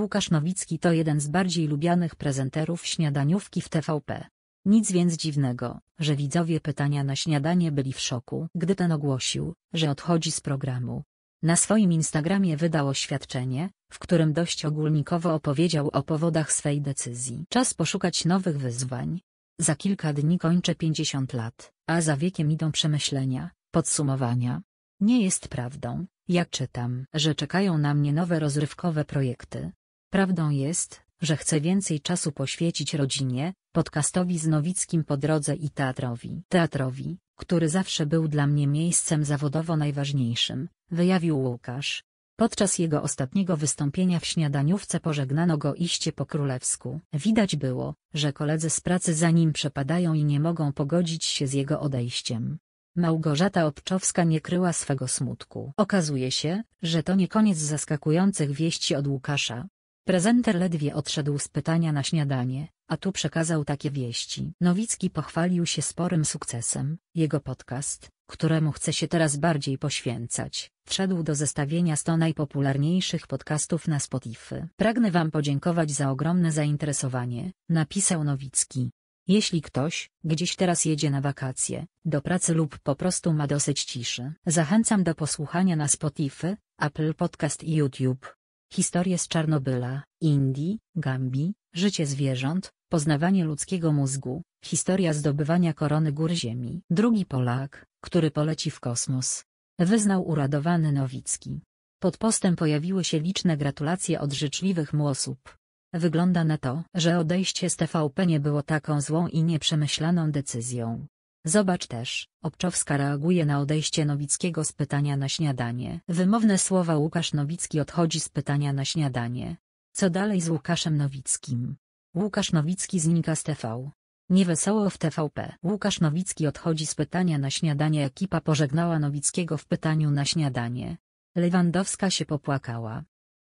Łukasz Nowicki to jeden z bardziej lubianych prezenterów śniadaniówki w TVP. Nic więc dziwnego, że widzowie pytania na śniadanie byli w szoku, gdy ten ogłosił, że odchodzi z programu. Na swoim Instagramie wydał oświadczenie, w którym dość ogólnikowo opowiedział o powodach swej decyzji. Czas poszukać nowych wyzwań. Za kilka dni kończę 50 lat, a za wiekiem idą przemyślenia, podsumowania. Nie jest prawdą, jak czytam, że czekają na mnie nowe rozrywkowe projekty. Prawdą jest, że chcę więcej czasu poświęcić rodzinie, podcastowi z Nowickim po drodze i teatrowi. Teatrowi, który zawsze był dla mnie miejscem zawodowo najważniejszym, wyjawił Łukasz. Podczas jego ostatniego wystąpienia w śniadaniówce pożegnano go iście po królewsku. Widać było, że koledzy z pracy za nim przepadają i nie mogą pogodzić się z jego odejściem. Małgorzata Obczowska nie kryła swego smutku. Okazuje się, że to nie koniec zaskakujących wieści od Łukasza. Prezenter ledwie odszedł z pytania na śniadanie, a tu przekazał takie wieści. Nowicki pochwalił się sporym sukcesem, jego podcast, któremu chce się teraz bardziej poświęcać, wszedł do zestawienia 100 najpopularniejszych podcastów na Spotify. Pragnę Wam podziękować za ogromne zainteresowanie, napisał Nowicki. Jeśli ktoś, gdzieś teraz jedzie na wakacje, do pracy lub po prostu ma dosyć ciszy, zachęcam do posłuchania na Spotify, Apple Podcast i YouTube. Historie z Czarnobyla, Indii, Gambii, życie zwierząt, poznawanie ludzkiego mózgu, historia zdobywania korony gór Ziemi. Drugi Polak, który poleci w kosmos. Wyznał uradowany Nowicki. Pod postem pojawiły się liczne gratulacje od życzliwych mu osób. Wygląda na to, że odejście z TVP nie było taką złą i nieprzemyślaną decyzją. Zobacz też, Obczowska reaguje na odejście Nowickiego z pytania na śniadanie. Wymowne słowa Łukasz Nowicki odchodzi z pytania na śniadanie. Co dalej z Łukaszem Nowickim? Łukasz Nowicki znika z TV. Niewesoło w TVP. Łukasz Nowicki odchodzi z pytania na śniadanie. Ekipa pożegnała Nowickiego w pytaniu na śniadanie. Lewandowska się popłakała.